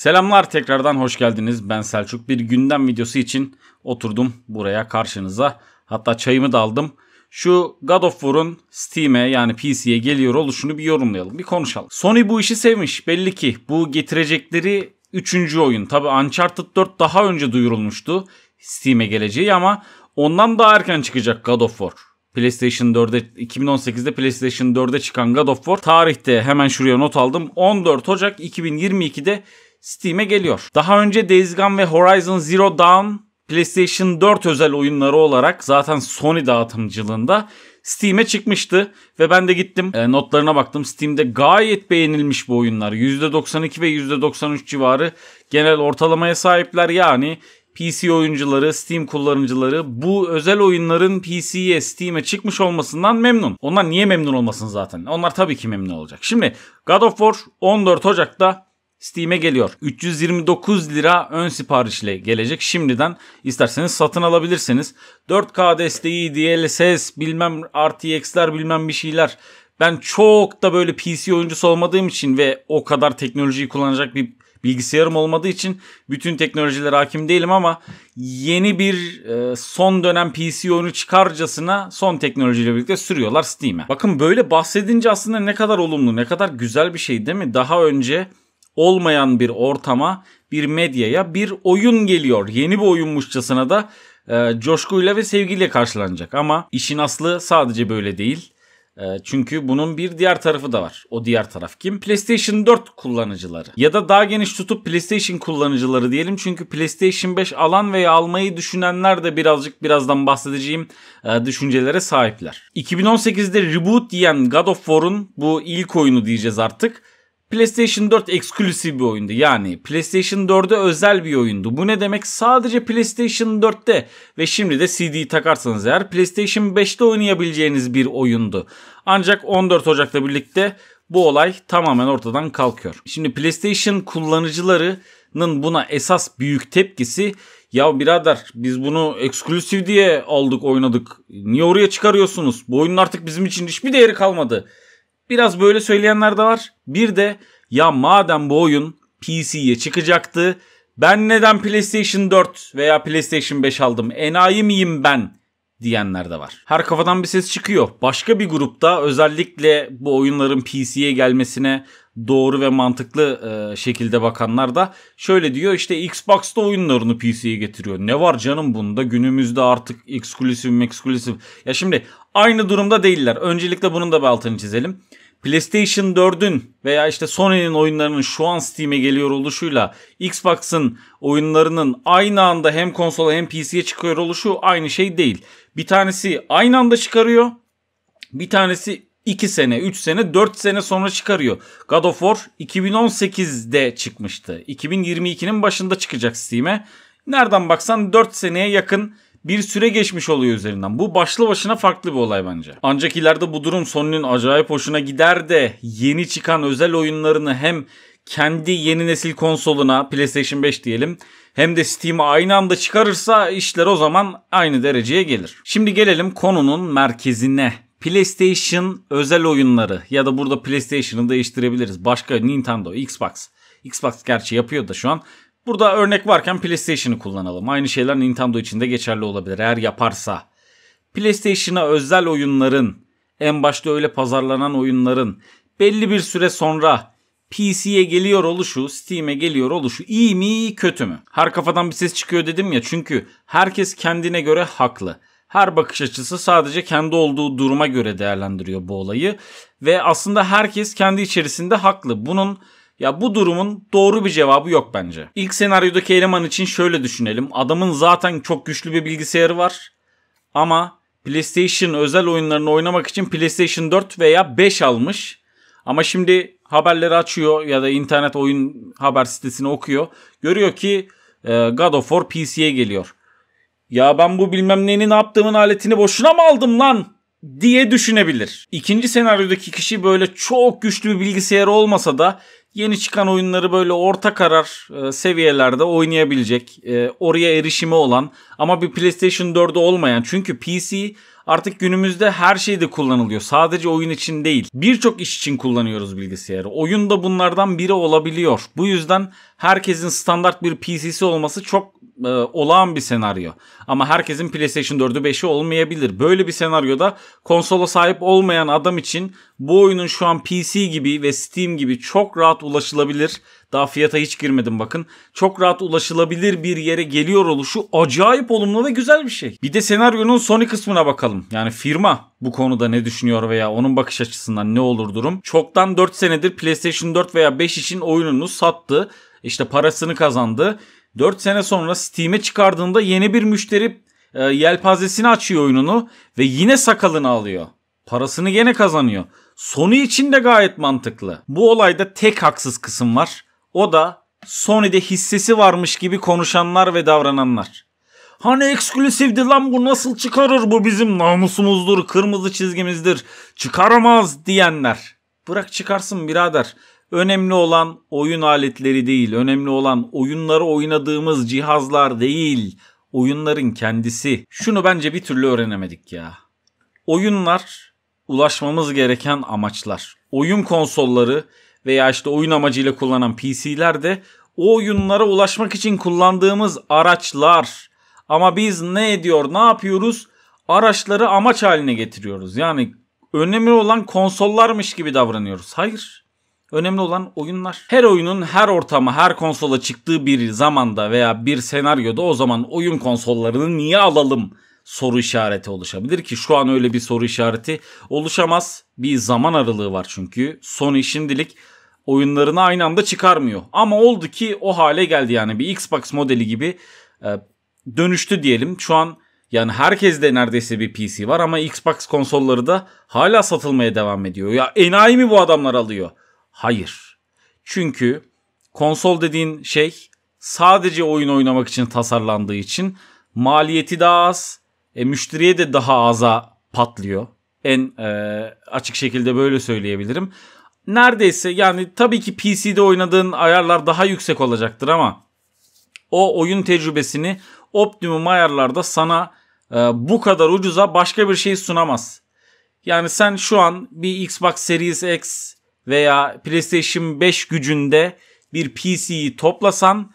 Selamlar tekrardan hoş geldiniz. Ben Selçuk. Bir gündem videosu için oturdum buraya karşınıza. Hatta çayımı da aldım. Şu God of War'un Steam'e yani PC'ye geliyor oluşunu bir yorumlayalım, bir konuşalım. Sony bu işi sevmiş. Belli ki bu getirecekleri üçüncü oyun. Tabi Uncharted 4 daha önce duyurulmuştu Steam'e geleceği ama ondan daha erken çıkacak God of War. PlayStation 4'e 2018'de PlayStation 4'e çıkan God of War tarihte hemen şuraya not aldım. 14 Ocak 2022'de Steam'e geliyor. Daha önce Days Gone ve Horizon Zero Dawn PlayStation 4 özel oyunları olarak zaten Sony dağıtımcılığında Steam'e çıkmıştı ve ben de gittim e, notlarına baktım. Steam'de gayet beğenilmiş bu oyunlar. %92 ve %93 civarı genel ortalamaya sahipler. Yani PC oyuncuları, Steam kullanıcıları bu özel oyunların PC'ye, Steam'e çıkmış olmasından memnun. Onlar niye memnun olmasın zaten? Onlar tabii ki memnun olacak. Şimdi God of War 14 Ocak'ta Steam'e geliyor. 329 lira ön sipariş ile gelecek. Şimdiden isterseniz satın alabilirsiniz. 4K desteği, DLSS, bilmem RTX'ler bilmem bir şeyler. Ben çok da böyle PC oyuncusu olmadığım için ve o kadar teknolojiyi kullanacak bir bilgisayarım olmadığı için bütün teknolojilere hakim değilim ama yeni bir e, son dönem PC oyunu çıkarcasına son teknolojiyle birlikte sürüyorlar Steam'e. Bakın böyle bahsedince aslında ne kadar olumlu, ne kadar güzel bir şey değil mi? Daha önce olmayan bir ortama, bir medyaya bir oyun geliyor. Yeni bir oyunmuşçasına da e, coşkuyla ve sevgiyle karşılanacak. Ama işin aslı sadece böyle değil. E, çünkü bunun bir diğer tarafı da var. O diğer taraf kim? PlayStation 4 kullanıcıları. Ya da daha geniş tutup PlayStation kullanıcıları diyelim. Çünkü PlayStation 5 alan veya almayı düşünenler de birazcık birazdan bahsedeceğim e, düşüncelere sahipler. 2018'de reboot diyen God of War'un bu ilk oyunu diyeceğiz artık PlayStation 4 eksklusif bir oyundu. Yani PlayStation 4'e özel bir oyundu. Bu ne demek? Sadece PlayStation 4'te ve şimdi de CD'yi takarsanız eğer PlayStation 5'te oynayabileceğiniz bir oyundu. Ancak 14 Ocak'la birlikte bu olay tamamen ortadan kalkıyor. Şimdi PlayStation kullanıcılarının buna esas büyük tepkisi ya birader biz bunu eksklusif diye aldık oynadık. Niye oraya çıkarıyorsunuz? Bu oyunun artık bizim için hiçbir değeri kalmadı Biraz böyle söyleyenler de var. Bir de ya madem bu oyun PC'ye çıkacaktı ben neden PlayStation 4 veya PlayStation 5 aldım? Enayi miyim ben? diyenler de var. Her kafadan bir ses çıkıyor. Başka bir grupta özellikle bu oyunların PC'ye gelmesine doğru ve mantıklı e, şekilde bakanlar da şöyle diyor işte Xbox'ta oyunlarını PC'ye getiriyor. Ne var canım bunda günümüzde artık eksklusif eksklusif. Ya şimdi aynı durumda değiller. Öncelikle bunun da bir altını çizelim. PlayStation 4'ün veya işte Sony'nin oyunlarının şu an Steam'e geliyor oluşuyla Xbox'ın oyunlarının aynı anda hem konsola hem PC'ye çıkıyor oluşu aynı şey değil. Bir tanesi aynı anda çıkarıyor. Bir tanesi 2 sene, 3 sene, 4 sene sonra çıkarıyor. God of War 2018'de çıkmıştı. 2022'nin başında çıkacak Steam'e. Nereden baksan 4 seneye yakın bir süre geçmiş oluyor üzerinden. Bu başlı başına farklı bir olay bence. Ancak ileride bu durum Sony'nin acayip hoşuna gider de yeni çıkan özel oyunlarını hem kendi yeni nesil konsoluna PlayStation 5 diyelim hem de Steam'e aynı anda çıkarırsa işler o zaman aynı dereceye gelir. Şimdi gelelim konunun merkezine. PlayStation özel oyunları ya da burada PlayStation'ı değiştirebiliriz. Başka Nintendo, Xbox. Xbox gerçi yapıyor da şu an Burada örnek varken PlayStation'ı kullanalım. Aynı şeyler Nintendo için de geçerli olabilir eğer yaparsa. PlayStation'a özel oyunların, en başta öyle pazarlanan oyunların belli bir süre sonra PC'ye geliyor oluşu, Steam'e geliyor oluşu iyi mi kötü mü? Her kafadan bir ses çıkıyor dedim ya çünkü herkes kendine göre haklı. Her bakış açısı sadece kendi olduğu duruma göre değerlendiriyor bu olayı ve aslında herkes kendi içerisinde haklı. Bunun ya bu durumun doğru bir cevabı yok bence. İlk senaryodaki eleman için şöyle düşünelim. Adamın zaten çok güçlü bir bilgisayarı var. Ama PlayStation özel oyunlarını oynamak için PlayStation 4 veya 5 almış. Ama şimdi haberleri açıyor ya da internet oyun haber sitesini okuyor. Görüyor ki e, God of War PC'ye geliyor. Ya ben bu bilmem nenin ne yaptığımın aletini boşuna mı aldım lan diye düşünebilir. İkinci senaryodaki kişi böyle çok güçlü bir bilgisayarı olmasa da yeni çıkan oyunları böyle orta karar e, seviyelerde oynayabilecek, e, oraya erişimi olan ama bir PlayStation 4'ü olmayan. Çünkü PC artık günümüzde her şeyde kullanılıyor. Sadece oyun için değil. Birçok iş için kullanıyoruz bilgisayarı. Oyun da bunlardan biri olabiliyor. Bu yüzden herkesin standart bir PC'si olması çok e, olağan bir senaryo. Ama herkesin PlayStation 4'ü 5'i olmayabilir. Böyle bir senaryoda konsola sahip olmayan adam için bu oyunun şu an PC gibi ve Steam gibi çok rahat ulaşılabilir. Daha fiyata hiç girmedim bakın. Çok rahat ulaşılabilir bir yere geliyor oluşu acayip olumlu ve güzel bir şey. Bir de senaryonun Sony kısmına bakalım. Yani firma bu konuda ne düşünüyor veya onun bakış açısından ne olur durum. Çoktan 4 senedir PlayStation 4 veya 5 için oyununu sattı. İşte parasını kazandı. 4 sene sonra Steam'e çıkardığında yeni bir müşteri e, yelpazesini açıyor oyununu ve yine sakalını alıyor. Parasını yine kazanıyor. Sony için de gayet mantıklı. Bu olayda tek haksız kısım var. O da Sony'de hissesi varmış gibi konuşanlar ve davrananlar. Hani eksklusifdi lan bu nasıl çıkarır bu bizim namusumuzdur, kırmızı çizgimizdir, çıkaramaz diyenler. Bırak çıkarsın birader. Önemli olan oyun aletleri değil, önemli olan oyunları oynadığımız cihazlar değil, oyunların kendisi. Şunu bence bir türlü öğrenemedik ya. Oyunlar ulaşmamız gereken amaçlar. Oyun konsolları veya işte oyun amacıyla kullanan PC'ler de o oyunlara ulaşmak için kullandığımız araçlar. Ama biz ne ediyor, ne yapıyoruz? Araçları amaç haline getiriyoruz. Yani önemli olan konsollarmış gibi davranıyoruz. Hayır. Önemli olan oyunlar. Her oyunun her ortamı, her konsola çıktığı bir zamanda veya bir senaryoda o zaman oyun konsollarını niye alalım soru işareti oluşabilir ki şu an öyle bir soru işareti oluşamaz. Bir zaman aralığı var çünkü. Sony şimdilik oyunlarını aynı anda çıkarmıyor. Ama oldu ki o hale geldi yani bir Xbox modeli gibi e, dönüştü diyelim. Şu an yani herkes de neredeyse bir PC var ama Xbox konsolları da hala satılmaya devam ediyor. Ya enayi mi bu adamlar alıyor? Hayır. Çünkü konsol dediğin şey sadece oyun oynamak için tasarlandığı için maliyeti daha az, e, müşteriye de daha aza patlıyor. En e, açık şekilde böyle söyleyebilirim. Neredeyse yani tabii ki PC'de oynadığın ayarlar daha yüksek olacaktır ama o oyun tecrübesini optimum ayarlarda sana e, bu kadar ucuza başka bir şey sunamaz. Yani sen şu an bir Xbox Series X veya PlayStation 5 gücünde bir PC'yi toplasan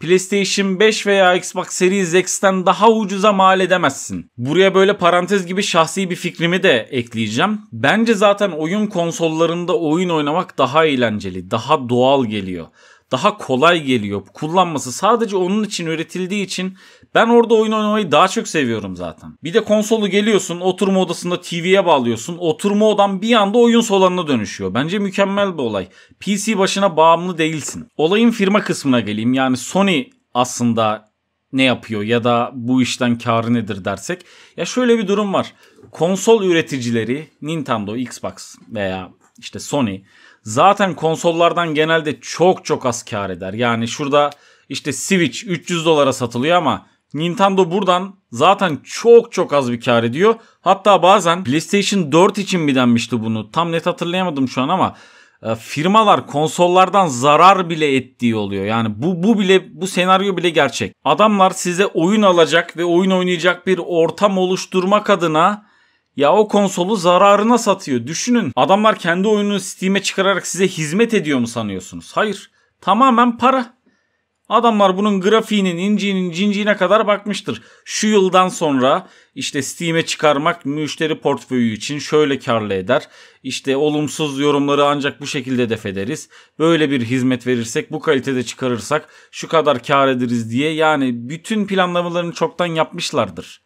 PlayStation 5 veya Xbox Series X'ten daha ucuza mal edemezsin. Buraya böyle parantez gibi şahsi bir fikrimi de ekleyeceğim. Bence zaten oyun konsollarında oyun oynamak daha eğlenceli, daha doğal geliyor. Daha kolay geliyor. Kullanması sadece onun için üretildiği için ben orada oyun oynamayı daha çok seviyorum zaten. Bir de konsolu geliyorsun oturma odasında TV'ye bağlıyorsun. Oturma odan bir anda oyun salonuna dönüşüyor. Bence mükemmel bir olay. PC başına bağımlı değilsin. Olayın firma kısmına geleyim. Yani Sony aslında ne yapıyor ya da bu işten karı nedir dersek. Ya şöyle bir durum var. Konsol üreticileri Nintendo, Xbox veya işte Sony zaten konsollardan genelde çok çok az kar eder. Yani şurada işte Switch 300 dolara satılıyor ama Nintendo buradan zaten çok çok az bir kar ediyor. Hatta bazen PlayStation 4 için mi denmişti bunu? Tam net hatırlayamadım şu an ama e, firmalar konsollardan zarar bile ettiği oluyor. Yani bu bu bile bu senaryo bile gerçek. Adamlar size oyun alacak ve oyun oynayacak bir ortam oluşturmak adına ya o konsolu zararına satıyor. Düşünün. Adamlar kendi oyununu Steam'e çıkararak size hizmet ediyor mu sanıyorsunuz? Hayır. Tamamen para. Adamlar bunun grafiğinin inciğinin cinciğine kadar bakmıştır. Şu yıldan sonra işte Steam'e çıkarmak müşteri portföyü için şöyle karlı eder. İşte olumsuz yorumları ancak bu şekilde def ederiz. Böyle bir hizmet verirsek bu kalitede çıkarırsak şu kadar kar ederiz diye. Yani bütün planlamalarını çoktan yapmışlardır.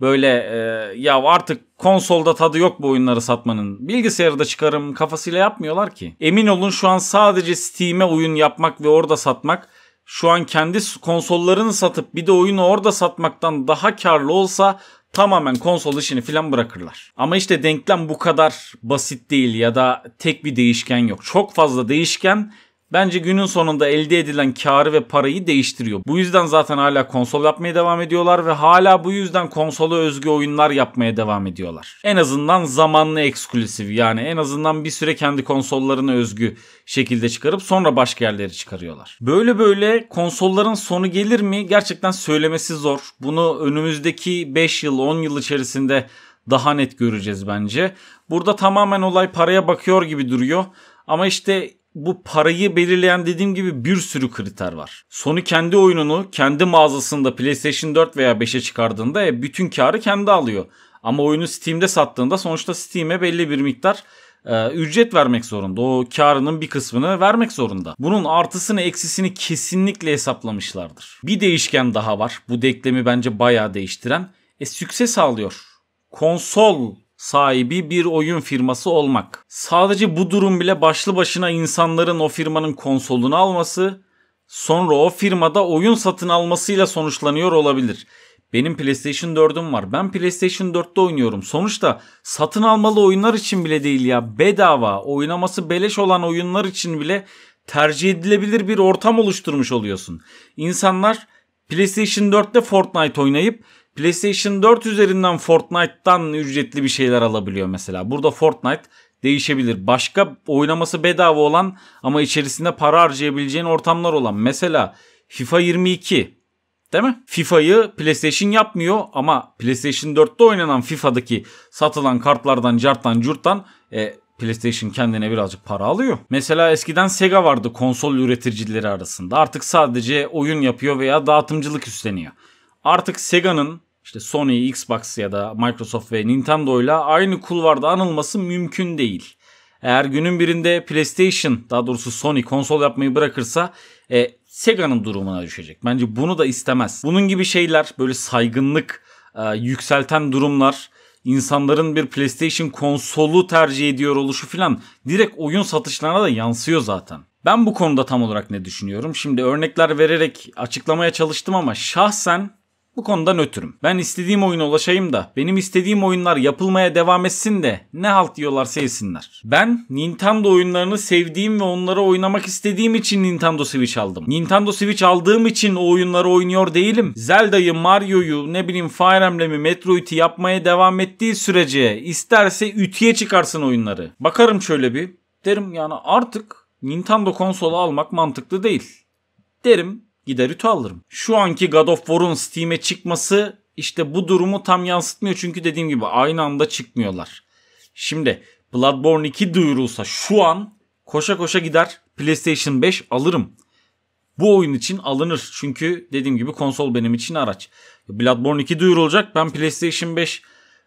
Böyle e, ya artık konsolda tadı yok bu oyunları satmanın. Bilgisayarda çıkarım kafasıyla yapmıyorlar ki. Emin olun şu an sadece Steam'e oyun yapmak ve orada satmak şu an kendi konsollarını satıp bir de oyunu orada satmaktan daha karlı olsa tamamen konsol işini filan bırakırlar. Ama işte denklem bu kadar basit değil ya da tek bir değişken yok. Çok fazla değişken Bence günün sonunda elde edilen karı ve parayı değiştiriyor. Bu yüzden zaten hala konsol yapmaya devam ediyorlar ve hala bu yüzden konsola özgü oyunlar yapmaya devam ediyorlar. En azından zamanlı eksklusif yani en azından bir süre kendi konsollarına özgü şekilde çıkarıp sonra başka yerleri çıkarıyorlar. Böyle böyle konsolların sonu gelir mi gerçekten söylemesi zor. Bunu önümüzdeki 5 yıl 10 yıl içerisinde daha net göreceğiz bence. Burada tamamen olay paraya bakıyor gibi duruyor. Ama işte bu parayı belirleyen dediğim gibi bir sürü kriter var. Sony kendi oyununu kendi mağazasında PlayStation 4 veya 5'e çıkardığında e, bütün karı kendi alıyor. Ama oyunu Steam'de sattığında sonuçta Steam'e belli bir miktar e, ücret vermek zorunda. O karının bir kısmını vermek zorunda. Bunun artısını eksisini kesinlikle hesaplamışlardır. Bir değişken daha var. Bu denklemi bence bayağı değiştiren. E sükse sağlıyor. Konsol sahibi bir oyun firması olmak. Sadece bu durum bile başlı başına insanların o firmanın konsolunu alması, sonra o firmada oyun satın almasıyla sonuçlanıyor olabilir. Benim PlayStation 4'üm var. Ben PlayStation 4'te oynuyorum. Sonuçta satın almalı oyunlar için bile değil ya. Bedava, oynaması beleş olan oyunlar için bile tercih edilebilir bir ortam oluşturmuş oluyorsun. İnsanlar PlayStation 4'te Fortnite oynayıp PlayStation 4 üzerinden Fortnite'tan ücretli bir şeyler alabiliyor mesela. Burada Fortnite değişebilir. Başka oynaması bedava olan ama içerisinde para harcayabileceğin ortamlar olan. Mesela FIFA 22 değil mi? FIFA'yı PlayStation yapmıyor ama PlayStation 4'te oynanan FIFA'daki satılan kartlardan, carttan, curttan e, PlayStation kendine birazcık para alıyor. Mesela eskiden Sega vardı konsol üreticileri arasında. Artık sadece oyun yapıyor veya dağıtımcılık üstleniyor. Artık Sega'nın işte Sony, Xbox ya da Microsoft ve Nintendo ile aynı kulvarda anılması mümkün değil. Eğer günün birinde PlayStation daha doğrusu Sony konsol yapmayı bırakırsa e, Sega'nın durumuna düşecek. Bence bunu da istemez. Bunun gibi şeyler böyle saygınlık e, yükselten durumlar insanların bir PlayStation konsolu tercih ediyor oluşu filan direkt oyun satışlarına da yansıyor zaten. Ben bu konuda tam olarak ne düşünüyorum? Şimdi örnekler vererek açıklamaya çalıştım ama şahsen bu konuda nötrüm. Ben istediğim oyuna ulaşayım da benim istediğim oyunlar yapılmaya devam etsin de ne halt diyorlar yesinler. Ben Nintendo oyunlarını sevdiğim ve onları oynamak istediğim için Nintendo Switch aldım. Nintendo Switch aldığım için o oyunları oynuyor değilim. Zelda'yı, Mario'yu, ne bileyim Fire Emblem'i, Metroid'i yapmaya devam ettiği sürece isterse ütüye çıkarsın oyunları. Bakarım şöyle bir derim yani artık Nintendo konsolu almak mantıklı değil. Derim gider ütü alırım. Şu anki God of War'un Steam'e çıkması işte bu durumu tam yansıtmıyor. Çünkü dediğim gibi aynı anda çıkmıyorlar. Şimdi Bloodborne 2 duyurulsa şu an koşa koşa gider PlayStation 5 alırım. Bu oyun için alınır. Çünkü dediğim gibi konsol benim için araç. Bloodborne 2 duyurulacak. Ben PlayStation 5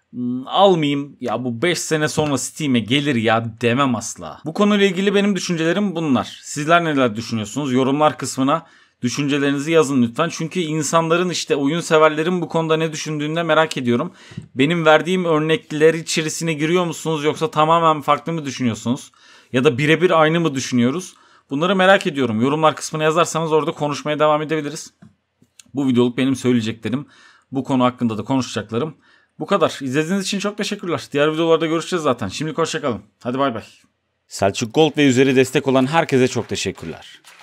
hmm, almayayım ya bu 5 sene sonra Steam'e gelir ya demem asla. Bu konuyla ilgili benim düşüncelerim bunlar. Sizler neler düşünüyorsunuz? Yorumlar kısmına Düşüncelerinizi yazın lütfen. Çünkü insanların işte oyun severlerin bu konuda ne düşündüğünde merak ediyorum. Benim verdiğim örnekler içerisine giriyor musunuz yoksa tamamen farklı mı düşünüyorsunuz? Ya da birebir aynı mı düşünüyoruz? Bunları merak ediyorum. Yorumlar kısmına yazarsanız orada konuşmaya devam edebiliriz. Bu videoluk benim söyleyeceklerim. Bu konu hakkında da konuşacaklarım. Bu kadar. İzlediğiniz için çok teşekkürler. Diğer videolarda görüşeceğiz zaten. Şimdi hoşçakalın. Hadi bay bay. Selçuk Gold ve üzeri destek olan herkese çok teşekkürler.